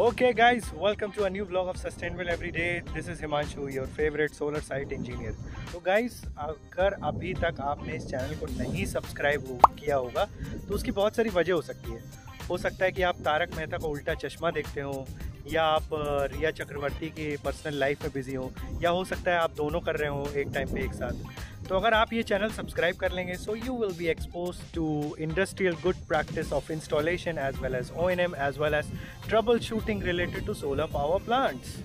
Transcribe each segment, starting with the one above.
okay guys, welcome to a blog of sustainable every day this is Himanshu your favourite solar site engineer तो guys अगर अभी तक आपने इस चैनल को नहीं सब्सक्राइब हो, किया होगा तो उसकी बहुत सारी वजह हो सकती है हो सकता है कि आप तारक मेहता का उल्टा चश्मा देखते हो या आप रिया चक्रवर्ती की पर्सनल लाइफ में बिज़ी हो या हो सकता है आप दोनों कर रहे हो एक टाइम पे एक साथ तो अगर आप ये चैनल सब्सक्राइब कर लेंगे so you will be expose to industrial good practice of installation as well as O and M as well as trouble shooting related to solar power plants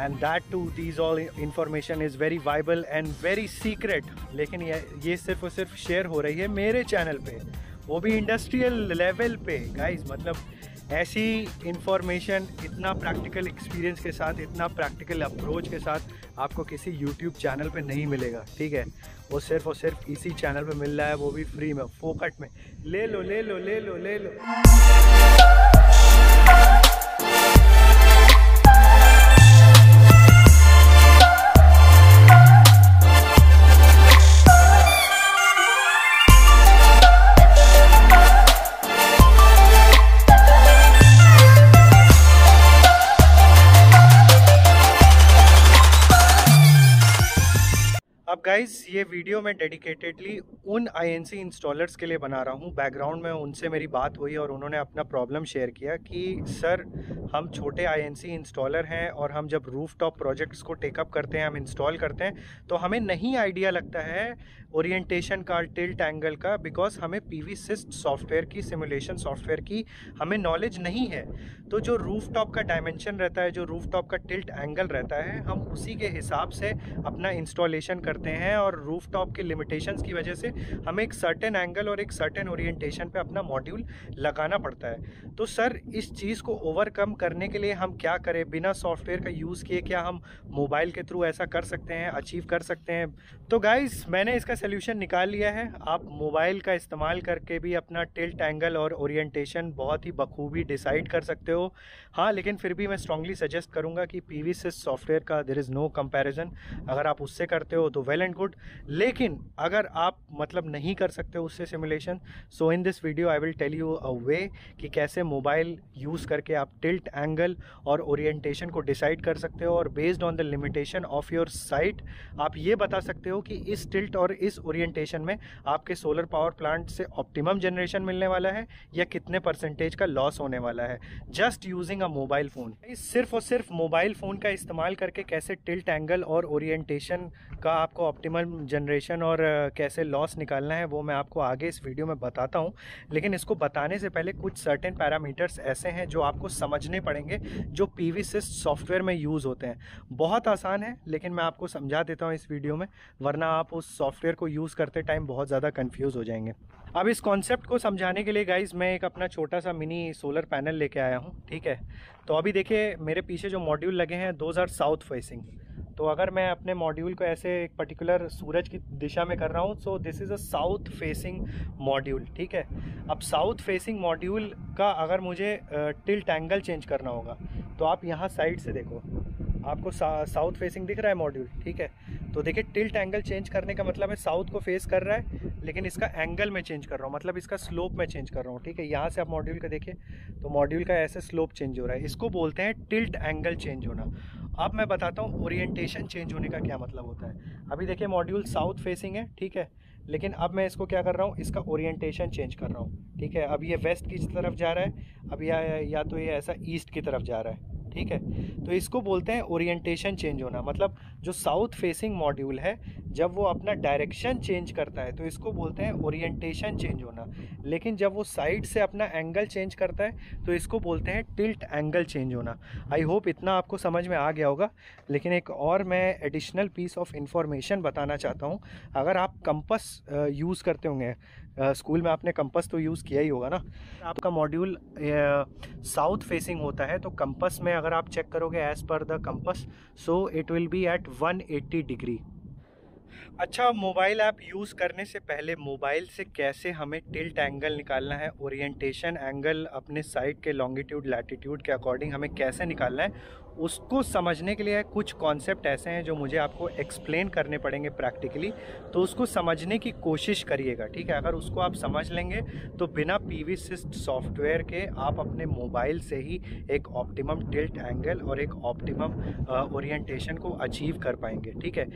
and that too these all information is very viable and very secret लेकिन ये ये सिर्फ और सिर्फ share हो रही है मेरे चैनल पे वो भी इंडस्ट्रियल लेवल पे गाइज मतलब ऐसी इन्फॉर्मेशन इतना प्रैक्टिकल एक्सपीरियंस के साथ इतना प्रैक्टिकल अप्रोच के साथ आपको किसी यूट्यूब चैनल पे नहीं मिलेगा ठीक है वो सिर्फ और सिर्फ इसी चैनल पे मिल रहा है वो भी फ्री में फोकट में ले लो ले लो ले लो ले लो गाइस ये वीडियो मैं डेडिकेटेडली उन आईएनसी इंस्टॉलर्स के लिए बना रहा हूँ बैकग्राउंड में उनसे मेरी बात हुई और उन्होंने अपना प्रॉब्लम शेयर किया कि सर हम छोटे आईएनसी इंस्टॉलर हैं और हम जब रूफटॉप प्रोजेक्ट्स को टेकअप करते हैं हम इंस्टॉल करते हैं तो हमें नहीं आइडिया लगता है ओरिएंटेशन का टिल्ट एंगल का बिकॉज हमें पी वी सिस्ट सॉफ्टवेयर की सिमुलेशन सॉफ्टवेयर की हमें नॉलेज नहीं है तो जो रूफ टॉप का डायमेंशन रहता है जो रूफ टॉप का टिल्ट एंगल रहता है हम उसी के हिसाब से अपना इंस्टॉलेशन करते हैं हैं और रूफ टॉप के लिमिटेशंस की वजह से हमें एक सर्टेन एंगल और एक सर्टेन ओरिएंटेशन पे अपना मॉड्यूल लगाना पड़ता है तो सर इस चीज़ को ओवरकम करने के लिए हम क्या करें बिना सॉफ्टवेयर का यूज़ किए क्या हम मोबाइल के थ्रू ऐसा कर सकते हैं अचीव कर सकते हैं तो गाइज मैंने इसका सोल्यूशन निकाल लिया है आप मोबाइल का इस्तेमाल करके भी अपना टिल्ट एंगल और ओरिएंटेशन बहुत ही बखूबी डिसाइड कर सकते हो हाँ लेकिन फिर भी मैं स्ट्रांगली सजेस्ट करूँगा कि पी वी सॉफ्टवेयर का देर इज़ नो कंपैरिजन अगर आप उससे करते हो तो वेल एंड गुड लेकिन अगर आप मतलब नहीं कर सकते उससे simulation so in this video I will tell you a way कि कैसे मोबाइल यूज़ करके आप टिल्ट एंगल और ओरिएटेशन को डिसाइड कर सकते हो और based on the limitation of your site आप ये बता सकते हो हो कि इस टिल्ट और इस ओरिएंटेशन में आपके सोलर पावर प्लांट से ऑप्टिमम जनरेशन मिलने वाला है या कितने परसेंटेज का लॉस होने वाला है just using a mobile phone सिर्फ और सिर्फ मोबाइल फ़ोन का इस्तेमाल करके कैसे टिल्ट एंगल और ओरिएंटेशन का आपको ऑप्टिमम जनरेशन और कैसे लॉस निकालना है वो मैं आपको आगे इस वीडियो में बताता हूँ लेकिन इसको बताने से पहले कुछ सर्टेन पैरामीटर्स ऐसे हैं जो आपको समझने पड़ेंगे जो पी वी सॉफ्टवेयर में यूज़ होते हैं बहुत आसान है लेकिन मैं आपको समझा देता हूँ इस वीडियो में वरना आप उस सॉफ्टवेयर को यूज़ करते टाइम बहुत ज़्यादा कन्फ्यूज़ हो जाएंगे अब इस कॉन्सेप्ट को समझाने के लिए गाइज मैं एक अपना छोटा सा मिनी सोलर पैनल लेके आया हूँ ठीक है तो अभी देखिए मेरे पीछे जो मॉड्यूल लगे हैं दोज आर साउथ फेसिंग तो अगर मैं अपने मॉड्यूल को ऐसे एक पर्टिकुलर सूरज की दिशा में कर रहा हूँ so this is a south facing module ठीक है अब साउथ फेसिंग मॉड्यूल का अगर मुझे टिल्ट एंगल चेंज करना होगा तो आप यहाँ साइड से देखो आपको साउथ फेसिंग दिख रहा है मॉड्यूल ठीक है तो देखिए टिल्ट एंगल चेंज करने का मतलब है साउथ को फेस कर रहा है लेकिन इसका एंगल मैं चेंज कर रहा हूँ मतलब इसका स्लोप मैं चेंज कर रहा हूँ ठीक है यहाँ से आप मॉड्यूल का देखिए तो मॉड्यूल का ऐसे स्लोप चेंज हो रहा है इसको बोलते हैं टिल्ट एंगल चेंज होना अब मैं बताता हूँ ओरिएंटेशन चेंज होने का क्या मतलब होता है अभी देखिए मॉड्यूल साउथ फेसिंग है ठीक है लेकिन अब मैं इसको क्या कर रहा हूँ इसका ओरिएंटेशन चेंज कर रहा हूँ ठीक है अब ये वेस्ट की तरफ जा रहा है अब या, या तो ये ऐसा ईस्ट की तरफ जा रहा है ठीक है तो इसको बोलते हैं ओरिएंटेशन चेंज होना मतलब जो साउथ फेसिंग मॉड्यूल है जब वो अपना डायरेक्शन चेंज करता है तो इसको बोलते हैं ओरिएंटेशन चेंज होना लेकिन जब वो साइड से अपना एंगल चेंज करता है तो इसको बोलते हैं टिल्ट एंगल चेंज होना आई होप इतना आपको समझ में आ गया होगा लेकिन एक और मैं एडिशनल पीस ऑफ इंफॉर्मेशन बताना चाहता हूँ अगर आप कंपस यूज़ करते होंगे स्कूल में आपने कंपस तो यूज़ किया ही होगा ना आपका मॉड्यूल साउथ फेसिंग होता है तो कंपस में अगर आप चेक करोगे as per the compass so it will be at 180 degree अच्छा मोबाइल ऐप यूज़ करने से पहले मोबाइल से कैसे हमें टिल्ट एंगल निकालना है ओरिएंटेशन एंगल अपने साइड के लॉन्गिट्यूड लैटिट्यूड के अकॉर्डिंग हमें कैसे निकालना है उसको समझने के लिए कुछ कॉन्सेप्ट ऐसे हैं जो मुझे आपको एक्सप्लेन करने पड़ेंगे प्रैक्टिकली तो उसको समझने की कोशिश करिएगा ठीक है अगर उसको आप समझ लेंगे तो बिना पी वी सिस्ट सॉफ्टवेयर के आप अपने मोबाइल से ही एक ऑप्टिमम टिल्ट एंगल और एक ऑप्टिमम ओरिएंटेशन को अचीव कर पाएंगे ठीक है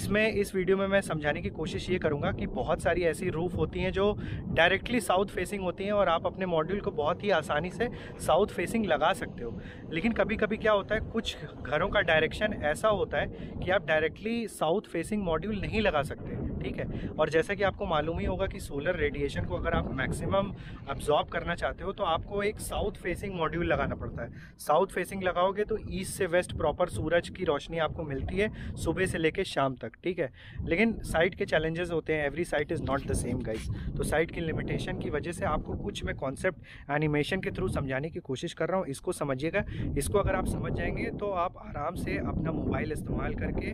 इसमें इस वीडियो में मैं समझाने की कोशिश ये करूँगा कि बहुत सारी ऐसी रूफ होती हैं जो डायरेक्टली साउथ फेसिंग होती हैं और आप अपने मॉड्यूल को बहुत ही आसानी से साउथ फेसिंग लगा सकते हो लेकिन कभी कभी क्या होता है कुछ घरों का डायरेक्शन ऐसा होता है कि आप डायरेक्टली साउथ फेसिंग मॉड्यूल नहीं लगा सकते ठीक है और जैसा कि आपको मालूम ही होगा कि सोलर रेडिएशन को अगर आप मैक्सिमम अब्जॉर्ब करना चाहते हो तो आपको एक साउथ फेसिंग मॉड्यूल लगाना पड़ता है साउथ फेसिंग लगाओगे तो ईस्ट से वेस्ट प्रॉपर सूरज की रोशनी आपको मिलती है सुबह से लेकर शाम तक ठीक है लेकिन साइट के चैलेंजेस होते हैं every site is not the same guys तो साइट की लिमिटेशन की वजह से आपको कुछ मैं कॉन्सेप्ट एनिमेशन के थ्रू समझाने की कोशिश कर रहा हूँ इसको समझिएगा इसको अगर आप समझ जाएंगे तो आप आराम से अपना मोबाइल इस्तेमाल करके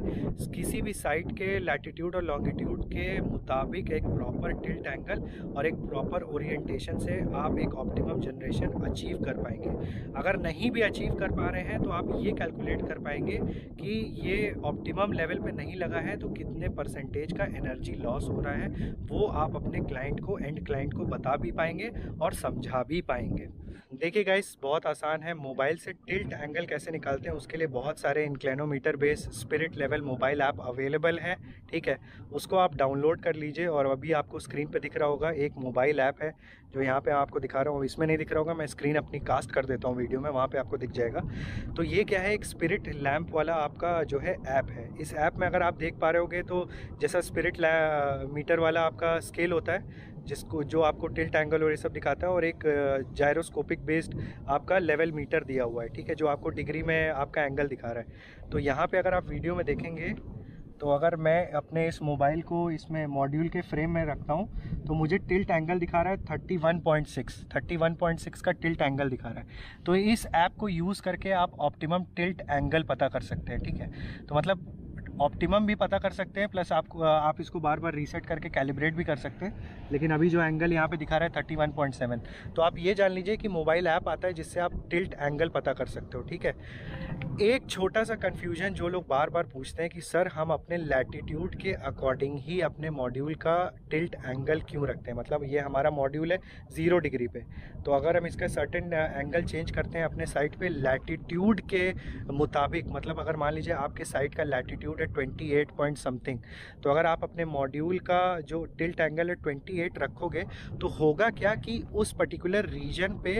किसी भी साइट के लैटीट्यूड और लॉन्गिट्यूड कोड के मुताबिक एक प्रॉपर टिल्ट एंगल और एक प्रॉपर ओरिएंटेशन से आप एक ऑप्टिमम जनरेशन अचीव कर पाएंगे अगर नहीं भी अचीव कर पा रहे हैं तो आप ये कैलकुलेट कर पाएंगे कि ये ऑप्टिमम लेवल पे नहीं लगा है तो कितने परसेंटेज का एनर्जी लॉस हो रहा है वो आप अपने क्लाइंट को एंड क्लाइंट को बता भी पाएंगे और समझा भी पाएंगे देखिए गाइस बहुत आसान है मोबाइल से टिल्ट एंगल कैसे निकालते हैं उसके लिए बहुत सारे inclinometer base spirit level mobile app available है ठीक है उसको आप डाउनलोड कर लीजिए और अभी आपको स्क्रीन पर दिख रहा होगा एक मोबाइल ऐप है जो यहाँ पर आपको दिखा रहा हूँ इसमें नहीं दिख रहा होगा मैं स्क्रीन अपनी कास्ट कर देता हूँ वीडियो में वहाँ पर आपको दिख जाएगा तो ये क्या है एक स्पिरिट लैम्प वाला आपका जो है ऐप है इस ऐप में अगर आप देख पा रहे होगे तो जैसा स्पिरिट मीटर वाला आपका स्केल होता है जिसको जो आपको टिल्ट एंगल और ये सब दिखाता है और एक जायरोस्कोपिक बेस्ड आपका लेवल मीटर दिया हुआ है ठीक है जो आपको डिग्री में आपका एंगल दिखा रहा है तो यहाँ पे अगर आप वीडियो में देखेंगे तो अगर मैं अपने इस मोबाइल को इसमें मॉड्यूल के फ्रेम में रखता हूँ तो मुझे टिल्ट एंगल दिखा रहा है थर्टी पॉइंट सिक्स का टिल्ट एंगल दिखा रहा है तो इस ऐप को यूज़ करके आप ऑप्टिमम टिल्ट एंगल पता कर सकते हैं ठीक है तो मतलब ऑप्टिमम भी पता कर सकते हैं प्लस आप आप इसको बार बार रीसेट करके कैलिब्रेट भी कर सकते हैं लेकिन अभी जो एंगल यहाँ पे दिखा रहा है थर्टी वन पॉइंट सेवन तो आप ये जान लीजिए कि मोबाइल ऐप आता है जिससे आप टिल्ट एंगल पता कर सकते हो ठीक है एक छोटा सा कन्फ्यूजन जो लोग बार बार पूछते हैं कि सर हम अपने लैटिट्यूड के अकॉर्डिंग ही अपने मॉड्यूल का टिल्ट एंगल क्यों रखते हैं मतलब ये हमारा मॉड्यूल है ज़ीरो डिग्री पे तो अगर हम इसका सर्टेन एंगल चेंज करते हैं अपने साइट पे लैटिट्यूड के मुताबिक मतलब अगर मान लीजिए आपके साइट का latitude twenty eight point something तो अगर आप अपने मॉड्यूल का जो टिल्ट एंगल है ट्वेंटी एट रखोगे तो होगा क्या कि उस पर्टिकुलर रीजन पे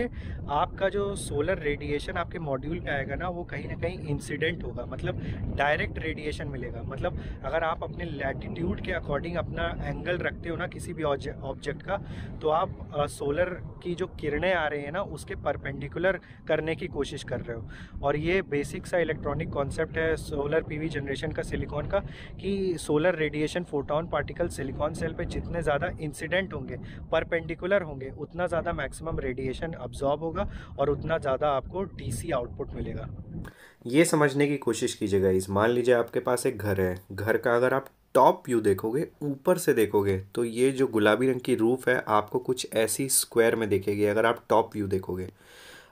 आपका जो सोलर रेडिएशन आपके मॉड्यूल पे आएगा ना वो कहीं ना कहीं इंसिडेंट होगा मतलब डायरेक्ट रेडिएशन मिलेगा मतलब अगर आप अपने लैटिट्यूड के अकॉर्डिंग अपना एंगल रखते हो ना किसी भी ऑब्जेक्ट का तो आप सोलर की जो किरणें आ रही हैं ना उसके परपेंडिकुलर करने की कोशिश कर रहे हो और ये बेसिक सा इलेक्ट्रॉनिक कॉन्सेप्ट है सोलर पीवी जनरेशन का सिलिकॉन का कि solar radiation photon particle silicon cell पे जितने ज़्यादा इंसिडेंट होंगे परपेंडिकुलर होंगे उतना ज़्यादा मैक्सिमम रेडिएशन अब्जॉर्ब होगा और उतना ज़्यादा आपको डी आउटपुट मिलेगा ये समझने की कोशिश कीजिएगा इस मान लीजिए आपके पास एक घर है घर का अगर आप टॉप व्यू देखोगे ऊपर से देखोगे तो ये जो गुलाबी रंग की रूफ है आपको कुछ ऐसी स्क्वायर में देखेगी अगर आप टॉप व्यू देखोगे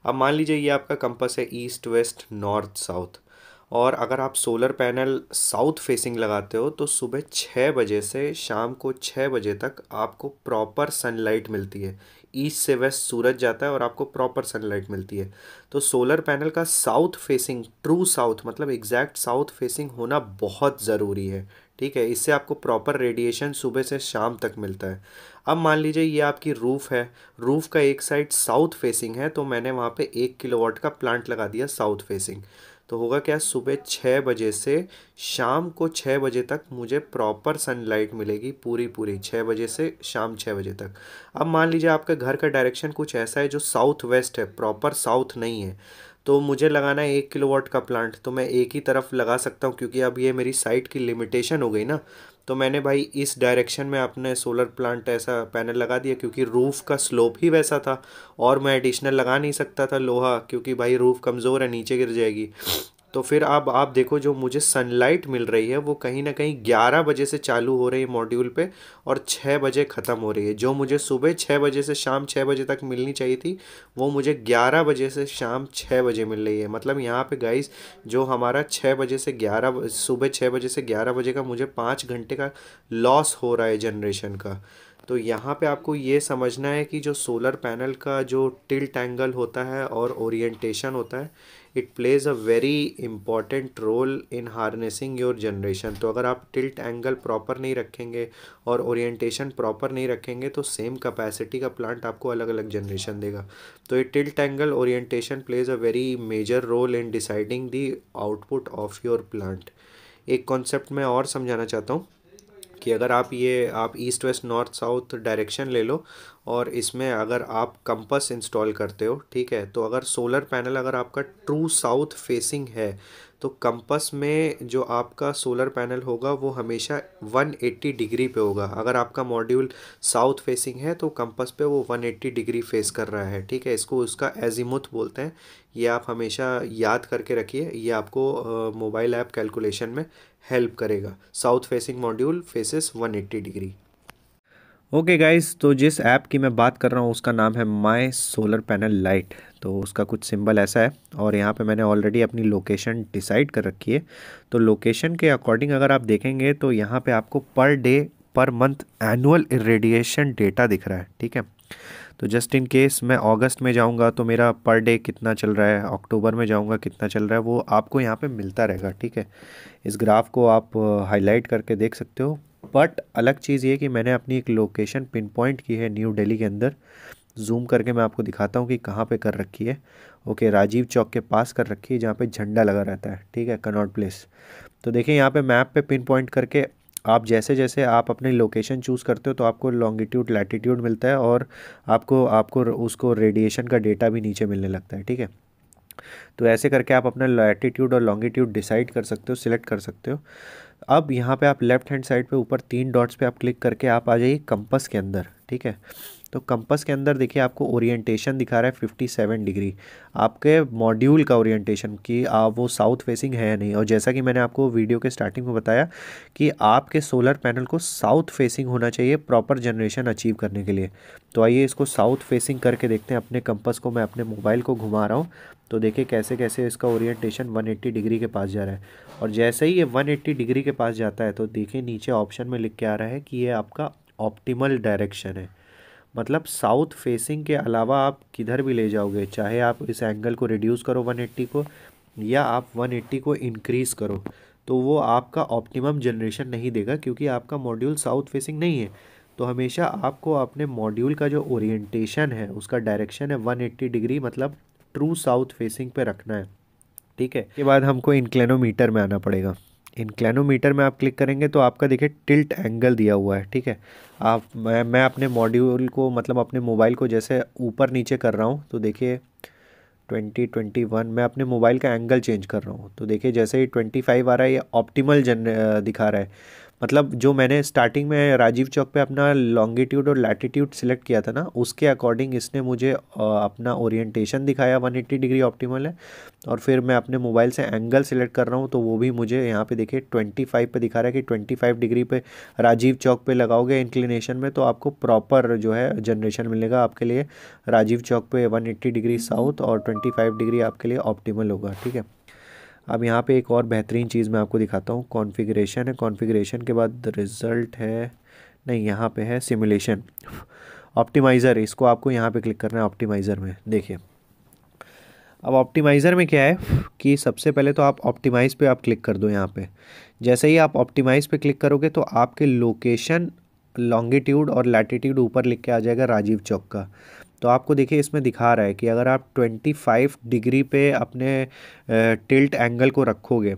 अब मान लीजिए ये आपका कंपस है ईस्ट वेस्ट नॉर्थ साउथ और अगर आप सोलर पैनल साउथ फेसिंग लगाते हो तो सुबह छः बजे से शाम को छः बजे तक आपको प्रॉपर सनलाइट मिलती है ईस्ट से वेस्ट सूरज जाता है और आपको प्रॉपर सनलाइट मिलती है तो सोलर पैनल का साउथ फेसिंग ट्रू साउथ मतलब एग्जैक्ट साउथ फेसिंग होना बहुत ज़रूरी है ठीक है इससे आपको प्रॉपर रेडिएशन सुबह से शाम तक मिलता है अब मान लीजिए ये आपकी रूफ़ है रूफ़ का एक साइड साउथ फेसिंग है तो मैंने वहाँ पे एक किलोवाट का प्लांट लगा दिया साउथ फेसिंग तो होगा क्या सुबह छः बजे से शाम को छः बजे तक मुझे प्रॉपर सनलाइट मिलेगी पूरी पूरी छः बजे से शाम छः बजे तक अब मान लीजिए आपके घर का डायरेक्शन कुछ ऐसा है जो साउथ वेस्ट है प्रॉपर साउथ नहीं है तो मुझे लगाना है एक किलोवाट का प्लांट तो मैं एक ही तरफ लगा सकता हूँ क्योंकि अब ये मेरी साइट की लिमिटेशन हो गई ना तो मैंने भाई इस डायरेक्शन में अपने सोलर प्लांट ऐसा पैनल लगा दिया क्योंकि रूफ़ का स्लोप ही वैसा था और मैं एडिशनल लगा नहीं सकता था लोहा क्योंकि भाई रूफ़ कमज़ोर है नीचे गिर जाएगी तो फिर अब आप देखो जो मुझे सनलाइट मिल रही है वो कहीं ना कहीं ग्यारह बजे से चालू हो रही है मॉड्यूल पे और छः बजे ख़त्म हो रही है जो मुझे सुबह छः बजे से शाम छः बजे तक मिलनी चाहिए थी वो मुझे ग्यारह बजे से शाम छः बजे मिल रही है मतलब यहाँ पे गाइस जो हमारा छः बजे से ग्यारह सुबह छः बजे से ग्यारह बजे का मुझे पाँच घंटे का लॉस हो रहा है जनरेशन का तो यहाँ पे आपको ये समझना है कि जो सोलर पैनल का जो टिल्ट एंगल होता है और ओरिएंटेशन होता है it plays a very important role in harnessing your generation तो अगर आप टिल्ट एंगल प्रॉपर नहीं रखेंगे और ओरिएंटेशन प्रॉपर नहीं रखेंगे तो सेम कैपेसिटी का प्लांट आपको अलग अलग जनरेशन देगा तो ये tilt angle orientation plays a very major role in deciding the output of your plant एक कॉन्सेप्ट मैं और समझाना चाहता हूँ कि अगर आप ये आप east west north south direction ले लो और इसमें अगर आप कंपस इंस्टॉल करते हो ठीक है तो अगर सोलर पैनल अगर आपका ट्रू साउथ फेसिंग है तो कंपस में जो आपका सोलर पैनल होगा वो हमेशा 180 डिग्री पे होगा अगर आपका मॉड्यूल साउथ फेसिंग है तो कंपस पे वो 180 डिग्री फेस कर रहा है ठीक है इसको उसका एजिमुथ बोलते हैं ये आप हमेशा याद करके रखिए ये आपको मोबाइल ऐप कैलकुलेशन में हेल्प करेगा south facing module faces 180 degree okay guys तो जिस ऐप की मैं बात कर रहा हूँ उसका नाम है माई सोलर पैनल लाइट तो उसका कुछ सिंबल ऐसा है और यहाँ पे मैंने ऑलरेडी अपनी लोकेशन डिसाइड कर रखी है तो लोकेशन के अकॉर्डिंग अगर आप देखेंगे तो यहाँ पे आपको per day per month annual irradiation data दिख रहा है ठीक है तो जस्ट इन केस मैं अगस्त में जाऊँगा तो मेरा पर डे कितना चल रहा है अक्टूबर में जाऊँगा कितना चल रहा है वो आपको यहाँ पे मिलता रहेगा ठीक है इस ग्राफ को आप हाईलाइट करके देख सकते हो बट अलग चीज़ ये कि मैंने अपनी एक लोकेशन पिन पॉइंट की है न्यू डेली के अंदर जूम करके मैं आपको दिखाता हूँ कि कहाँ पर कर रखी है ओके राजीव चौक के पास कर रखी है जहाँ पर झंडा लगा रहता है ठीक है कनॉट प्लेस तो देखिए यहाँ पे मैप पे पिन पॉइंट करके आप जैसे जैसे आप अपनी लोकेशन चूज़ करते हो तो आपको लॉन्गिट्यूड लैटिट्यूड मिलता है और आपको आपको उसको रेडिएशन का डेटा भी नीचे मिलने लगता है ठीक है तो ऐसे करके आप अपना लैटिट्यूड और लॉन्गिट्यूड डिसाइड कर सकते हो सिलेक्ट कर सकते हो अब यहाँ पे आप लेफ़्ट हैंड साइड पे ऊपर तीन डॉट्स पे आप क्लिक करके आप आ जाइए कंपस के अंदर ठीक है तो कंपस के अंदर देखिए आपको ओरिएंटेशन दिखा रहा है 57 डिग्री आपके मॉड्यूल का ओरिएंटेशन कि आप वो साउथ फेसिंग है या नहीं और जैसा कि मैंने आपको वीडियो के स्टार्टिंग में बताया कि आपके सोलर पैनल को साउथ फेसिंग होना चाहिए प्रॉपर जनरेशन अचीव करने के लिए तो आइए इसको साउथ फेसिंग करके देखते हैं अपने कंपस को मैं अपने मोबाइल को घुमा रहा हूँ तो देखिए कैसे कैसे इसका ओरिएंटेशन 180 डिग्री के पास जा रहा है और जैसे ही ये 180 डिग्री के पास जाता है तो देखिए नीचे ऑप्शन में लिख के आ रहा है कि ये आपका ऑप्टिमल डायरेक्शन है मतलब साउथ फेसिंग के अलावा आप किधर भी ले जाओगे चाहे आप इस एंगल को रिड्यूस करो 180 को या आप 180 को इंक्रीज़ करो तो वो आपका ऑप्टिमम जनरेशन नहीं देगा क्योंकि आपका मॉड्यूल साउथ फेसिंग नहीं है तो हमेशा आपको अपने मॉड्यूल का जो ओरिएंटेशन है उसका डायरेक्शन है वन डिग्री मतलब ट्रू साउथ फेसिंग पर रखना है ठीक है इसके बाद हमको इनक्लेनोमीटर में आना पड़ेगा इंक्लैनोमीटर में आप क्लिक करेंगे तो आपका देखिए टिल्ट एंगल दिया हुआ है ठीक है आप मैं मैं अपने मॉड्यूल को मतलब अपने मोबाइल को जैसे ऊपर नीचे कर रहा हूँ तो देखिए ट्वेंटी ट्वेंटी वन मैं अपने मोबाइल का एंगल चेंज कर रहा हूँ तो देखिए जैसे ही ट्वेंटी फाइव आ रहा है ये ऑप्टिमल जन दिखा रहा है मतलब जो मैंने स्टार्टिंग में राजीव चौक पे अपना लॉन्गिट्यूड और लैटिट्यूड सिलेक्ट किया था ना उसके अकॉर्डिंग इसने मुझे अपना ओरिएंटेशन दिखाया 180 डिग्री ऑप्टिमल है और फिर मैं अपने मोबाइल से एंगल सिलेक्ट कर रहा हूँ तो वो भी मुझे यहाँ पे देखिए 25 पे दिखा रहा है कि 25 डिग्री पे राजीव चौक पे लगाओगे इंक्लिनेशन में तो आपको प्रॉपर जो है जनरेशन मिलेगा आपके लिए राजीव चौक पे 180 डिग्री साउथ और 25 डिग्री आपके लिए ऑप्टिमल होगा ठीक है अब यहाँ पे एक और बेहतरीन चीज़ मैं आपको दिखाता हूँ कॉन्फ़िगरेशन है कॉन्फ़िगरेशन के बाद रिज़ल्ट है नहीं यहाँ पे है सिमुलेशन ऑप्टिमाइज़र इसको आपको यहाँ पे क्लिक करना है ऑप्टिमाइज़र में देखिए अब ऑप्टिमाइज़र में क्या है कि सबसे पहले तो आप ऑप्टिमाइज़ पे आप क्लिक कर दो यहाँ पे जैसे ही आप ऑप्टिमाइज़ पे क्लिक करोगे तो आपके लोकेशन लॉन्गिट्यूड और लैटिट्यूड ऊपर लिख के आ जाएगा राजीव चौक का तो आपको देखिए इसमें दिखा रहा है कि अगर आप 25 डिग्री पे अपने टिल्ट एंगल को रखोगे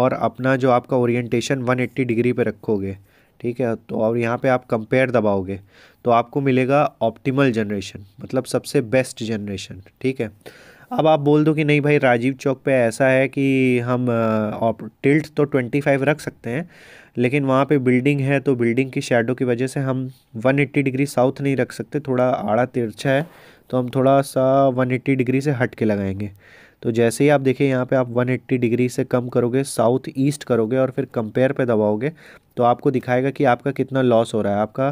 और अपना जो आपका ओरिएंटेशन 180 डिग्री पे रखोगे ठीक है तो और यहाँ पे आप कंपेयर दबाओगे तो आपको मिलेगा ऑप्टिमल जनरेशन मतलब सबसे बेस्ट जनरेशन ठीक है अब आप बोल दो कि नहीं भाई राजीव चौक पे ऐसा है कि हम टिल्ट तो 25 रख सकते हैं लेकिन वहाँ पे बिल्डिंग है तो बिल्डिंग की शेडो की वजह से हम 180 डिग्री साउथ नहीं रख सकते थोड़ा आड़ा तिरछा है तो हम थोड़ा सा 180 डिग्री से हट के लगाएंगे तो जैसे ही आप देखिए यहाँ पे आप 180 डिग्री से कम करोगे साउथ ईस्ट करोगे और फिर कंपेयर पे दबाओगे तो आपको दिखाएगा कि आपका कितना लॉस हो रहा है आपका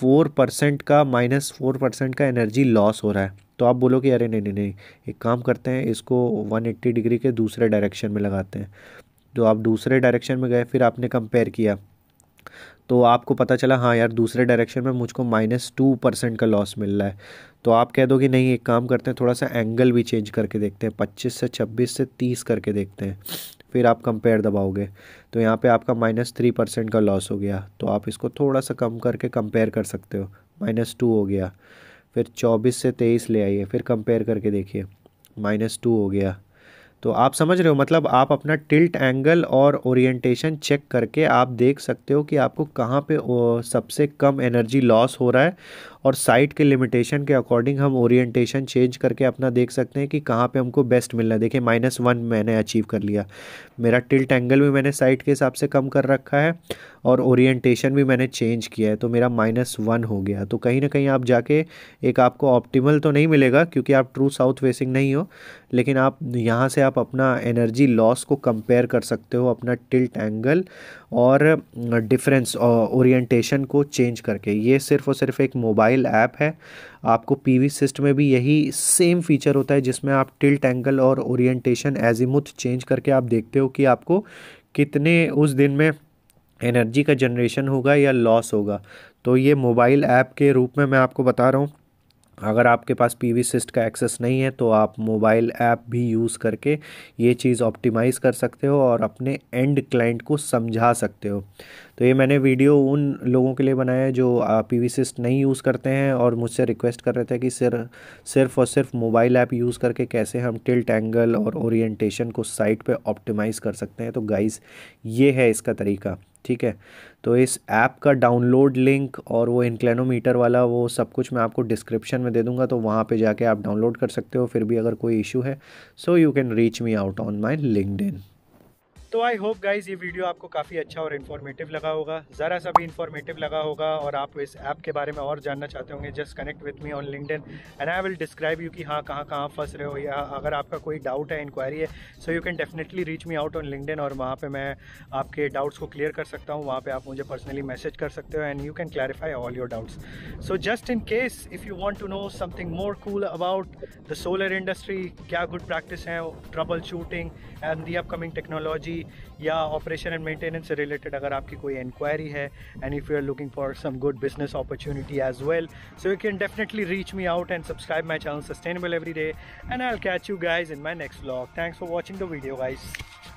फोर परसेंट का माइनस फोर परसेंट का एनर्जी लॉस हो रहा है तो आप बोलोगे अरे नहीं नहीं नहीं एक काम करते हैं इसको वन डिग्री के दूसरे डायरेक्शन में लगाते हैं जो आप दूसरे डायरेक्शन में गए फिर आपने कंपेयर किया तो आपको पता चला हाँ यार दूसरे डायरेक्शन में मुझको माइनस टू परसेंट का लॉस मिल रहा है तो आप कह दो कि नहीं एक काम करते हैं थोड़ा सा एंगल भी चेंज करके देखते हैं पच्चीस से छब्बीस से तीस करके देखते हैं फिर आप कंपेयर दबाओगे तो यहाँ पे आपका माइनस थ्री परसेंट का लॉस हो गया तो आप इसको थोड़ा सा कम करके कंपेयर कर सकते हो माइनस टू हो गया फिर चौबीस से तेईस ले आइए फिर कंपेयर करके देखिए माइनस टू हो गया तो आप समझ रहे हो मतलब आप अपना टिल्ट एंगल और ओरिएंटेशन चेक करके आप देख सकते हो कि आपको कहाँ पे सबसे कम एनर्जी लॉस हो रहा है और साइट के लिमिटेशन के अकॉर्डिंग हम ओरिएंटेशन चेंज करके अपना देख सकते हैं कि कहाँ पे हमको बेस्ट मिलना है देखिए माइनस वन मैंने अचीव कर लिया मेरा टिल्ट एंगल भी मैंने साइट के हिसाब से कम कर रखा है और ओरिएंटेशन भी मैंने चेंज किया है तो मेरा माइनस वन हो गया तो कहीं ना कहीं आप जाके एक आपको ऑप्टिमल तो नहीं मिलेगा क्योंकि आप ट्रू साउथ फेसिंग नहीं हो लेकिन आप यहाँ से आप अपना एनर्जी लॉस को कंपेयर कर सकते हो अपना टिल्ट एंगल और डिफरेंस ओरिएंटेशन को चेंज करके ये सिर्फ और सिर्फ एक मोबाइल ऐप है आपको पीवी सिस्ट में भी यही सेम फीचर होता है जिसमें आप टिल्ट एंगल और ओरिएंटेशन एजीमुथ चेंज करके आप देखते हो कि आपको कितने उस दिन में एनर्जी का जनरेशन होगा या लॉस होगा तो ये मोबाइल ऐप के रूप में मैं आपको बता रहा हूँ अगर आपके पास पी वी सिस्ट का एक्सेस नहीं है तो आप मोबाइल ऐप भी यूज़ करके ये चीज़ ऑप्टिमाइज़ कर सकते हो और अपने एंड क्लाइंट को समझा सकते हो तो ये मैंने वीडियो उन लोगों के लिए बनाया है जो पी वी सिस्ट नहीं यूज़ करते हैं और मुझसे रिक्वेस्ट कर रहे थे कि सिर्फ सिर्फ और सिर्फ मोबाइल ऐप यूज़ करके कैसे हम टिल्ट एंगल और ओरिएंटेशन को साइट पे ऑप्टिमाइज़ कर सकते हैं तो गाइस ये है इसका तरीका ठीक है तो इस ऐप का डाउनलोड लिंक और वो इंक्लेनोमीटर वाला वो सब कुछ मैं आपको डिस्क्रिप्शन में दे दूंगा तो वहाँ पे जाके आप डाउनलोड कर सकते हो फिर भी अगर कोई इशू है so you can reach me out on my LinkedIn तो आई होप गाइज ये वीडियो आपको काफ़ी अच्छा और इन्फॉर्मेटिव लगा होगा ज़रा सा भी इन्फॉर्मेटिव लगा होगा और आप इस ऐप के बारे में और जानना चाहते होंगे just connect with me on LinkedIn and I will describe you कि हाँ कहाँ कहाँ फंस रहे हो या अगर आपका कोई डाउट है इंक्वायरी है so you can definitely reach me out on LinkedIn और वहाँ पर मैं आपके डाउट्स को क्लियर कर सकता हूँ वहाँ पर आप मुझे पर्सनली मैसेज कर सकते हो and you can clarify all your doubts so just in case if you want to know something more cool about the solar industry क्या गुड प्रैक्टिस हैं troubleshooting and the upcoming technology या operation and maintenance से related अगर आपकी कोई inquiry है and if you are looking for some good business opportunity as well so you can definitely reach me out and subscribe my channel sustainable every day and I catch you guys in my next blog thanks for watching the video guys